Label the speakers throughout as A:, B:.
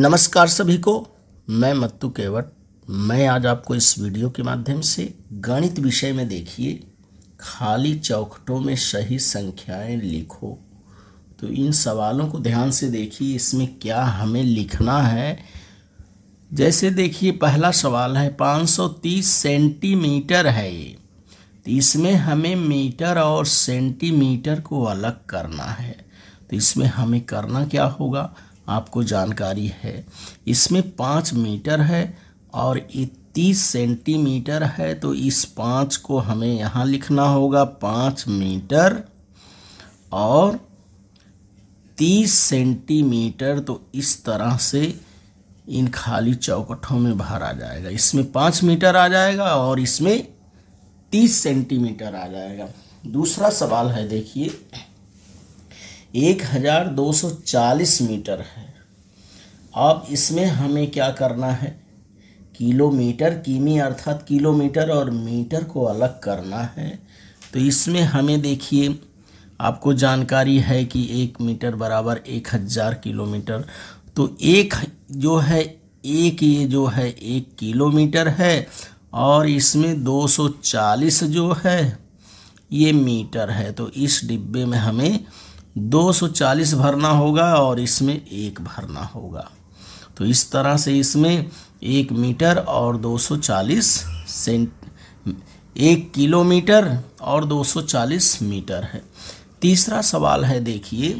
A: नमस्कार सभी को मैं मत्तू केवट मैं आज आपको इस वीडियो के माध्यम से गणित विषय में देखिए खाली चौखटों में सही संख्याएं लिखो तो इन सवालों को ध्यान से देखिए इसमें क्या हमें लिखना है जैसे देखिए पहला सवाल है 530 सेंटीमीटर है ये तो इसमें हमें मीटर और सेंटीमीटर को अलग करना है तो इसमें हमें करना क्या होगा आपको जानकारी है इसमें पाँच मीटर है और ये तीस सेंटीमीटर है तो इस पाँच को हमें यहाँ लिखना होगा पाँच मीटर और तीस सेंटीमीटर तो इस तरह से इन खाली चौकटों में बाहर आ जाएगा इसमें पाँच मीटर आ जाएगा और इसमें तीस सेंटीमीटर आ जाएगा दूसरा सवाल है देखिए एक हज़ार दो सौ चालीस मीटर है अब इसमें हमें क्या करना है किलोमीटर किमी अर्थात किलोमीटर और मीटर को अलग करना है तो इसमें हमें देखिए आपको जानकारी है कि एक मीटर बराबर एक हज़ार किलोमीटर तो एक जो है एक ये जो है एक किलोमीटर है और इसमें 240 जो है ये मीटर है तो इस डिब्बे में हमें 240 भरना होगा और इसमें एक भरना होगा तो इस तरह से इसमें एक मीटर और 240 सेंट एक किलोमीटर और 240 मीटर है तीसरा सवाल है देखिए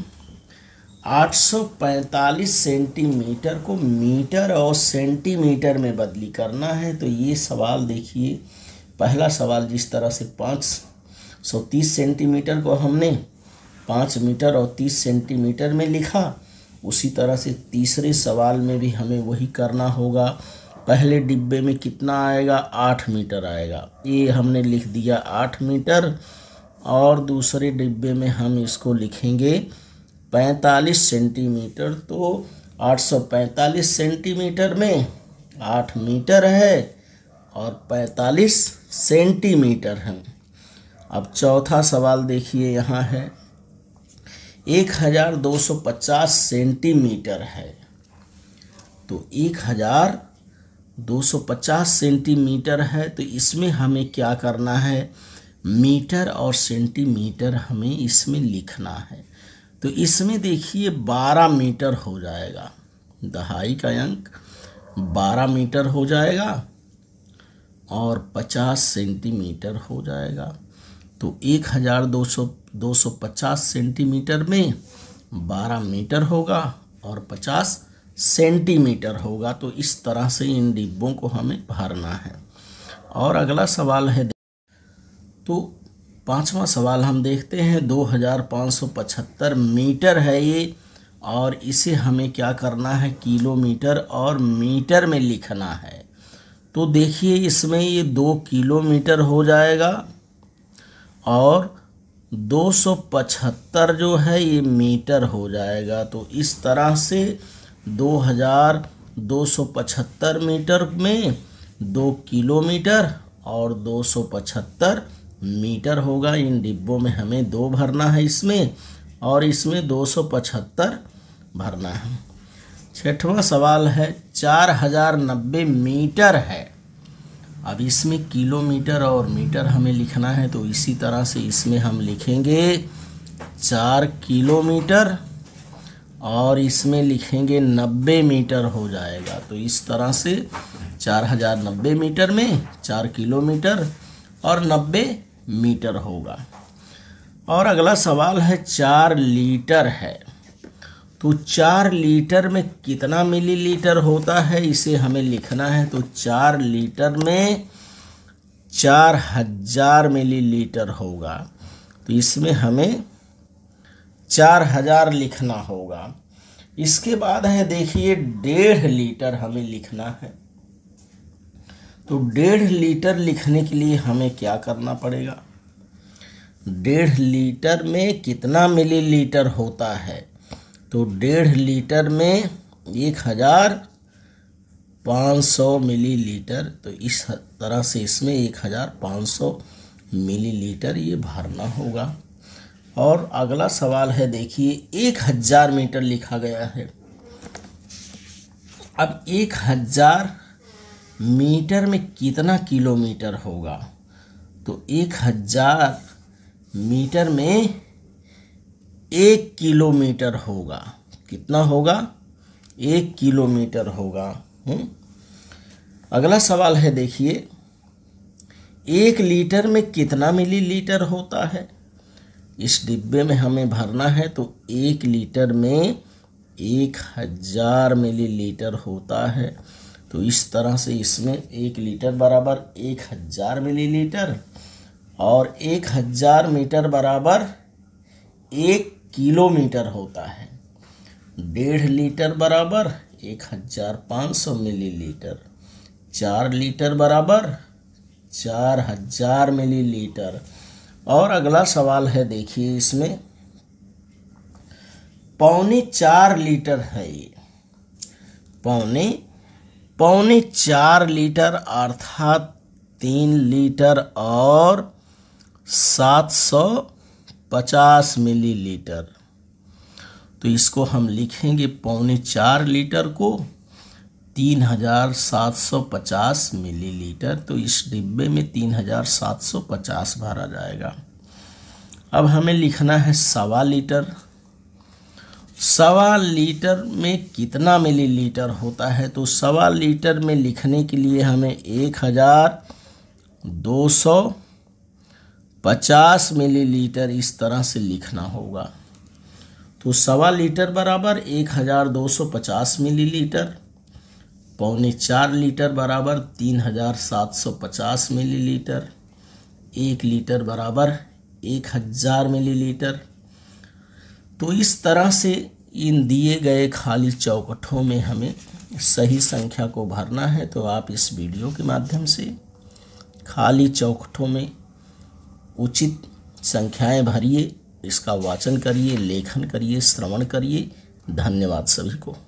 A: 845 सेंटीमीटर को मीटर और सेंटीमीटर में बदली करना है तो ये सवाल देखिए पहला सवाल जिस तरह से पाँच सौ तीस सेंटीमीटर को हमने पाँच मीटर और तीस सेंटीमीटर में लिखा उसी तरह से तीसरे सवाल में भी हमें वही करना होगा पहले डिब्बे में कितना आएगा आठ मीटर आएगा ये हमने लिख दिया आठ मीटर और दूसरे डिब्बे में हम इसको लिखेंगे पैंतालीस सेंटीमीटर तो 845 सेंटीमीटर में आठ मीटर है और 45 सेंटीमीटर है अब चौथा सवाल देखिए यहाँ है 1250 सेंटीमीटर है तो 1250 सेंटीमीटर है तो इसमें हमें क्या करना है मीटर और सेंटीमीटर हमें इसमें लिखना है तो इसमें देखिए 12 मीटर हो जाएगा दहाई का अंक 12 मीटर हो जाएगा और 50 सेंटीमीटर हो जाएगा तो सौ पचास सेंटीमीटर में 12 मीटर होगा और 50 सेंटीमीटर होगा तो इस तरह से इन डिब्बों को हमें भरना है और अगला सवाल है तो पांचवा सवाल हम देखते हैं 2575 मीटर है ये और इसे हमें क्या करना है किलोमीटर और मीटर में लिखना है तो देखिए इसमें ये दो किलोमीटर हो जाएगा और 275 जो है ये मीटर हो जाएगा तो इस तरह से 2275 मीटर में दो किलोमीटर और 275 मीटर होगा इन डिब्बों में हमें दो भरना है इसमें और इसमें दो सौ पचहत्तर भरना है छठवां सवाल है चार हजार नब्बे मीटर है अब इसमें किलोमीटर और मीटर हमें लिखना है तो इसी तरह से इसमें हम लिखेंगे चार किलोमीटर और इसमें लिखेंगे नब्बे मीटर हो जाएगा तो इस तरह से चार हजार नब्बे मीटर में चार किलोमीटर और नब्बे मीटर होगा और अगला सवाल है चार लीटर है तो चार लीटर में कितना मिलीलीटर होता है इसे हमें लिखना है तो चार लीटर में चार हजार मिलीलीटर होगा तो इसमें हमें चार हजार लिखना होगा इसके बाद है देखिए डेढ़ लीटर हमें लिखना है तो डेढ़ लीटर लिखने के लिए हमें क्या करना पड़ेगा डेढ़ लीटर में कितना मिलीलीटर होता है तो डेढ़ लीटर में एक हज़ार पाँच सौ मिलीलीटर तो इस तरह से इसमें एक हज़ार पाँच सौ मिलीलीटर ये भरना होगा और अगला सवाल है देखिए एक हज़ार मीटर लिखा गया है अब एक हज़ार मीटर में कितना किलोमीटर होगा तो एक हज़ार मीटर में एक किलोमीटर होगा कितना होगा एक किलोमीटर होगा हुँ? हम्म। अगला सवाल है देखिए एक लीटर में कितना मिलीलीटर होता है इस डिब्बे में हमें भरना है तो एक लीटर में एक हज़ार मिलीलीटर होता है तो इस तरह से इसमें एक लीटर बराबर एक हज़ार मिलीलीटर और एक हज़ार मीटर बराबर एक किलोमीटर होता है डेढ़ लीटर बराबर एक हज़ार पाँच सौ मिलीलीटर चार लीटर बराबर चार हज़ार मिलीलीटर और अगला सवाल है देखिए इसमें पौने चार लीटर है ये पौने पौने चार लीटर अर्थात तीन लीटर और सात सौ पचास मिलीलीटर तो इसको हम लिखेंगे पौने चार लीटर को तीन हजार सात सौ पचास मिलीलीटर तो इस डिब्बे में तीन हजार सात सौ पचास भरा जाएगा अब हमें लिखना है सवा लीटर सवा लीटर में कितना मिलीलीटर होता है तो सवा लीटर में लिखने के लिए हमें एक हज़ार दो सौ पचास मिलीलीटर इस तरह से लिखना होगा तो सवा लीटर बराबर एक हज़ार दो सौ पचास मिलीलीटर पौने चार लीटर बराबर तीन हज़ार सात सौ पचास मिलीलीटर एक लीटर बराबर एक हज़ार मिलीलीटर तो इस तरह से इन दिए गए खाली चौकठों में हमें सही संख्या को भरना है तो आप इस वीडियो के माध्यम से खाली चौकटों में उचित संख्याएं भरिए इसका वाचन करिए लेखन करिए श्रवण करिए धन्यवाद सभी को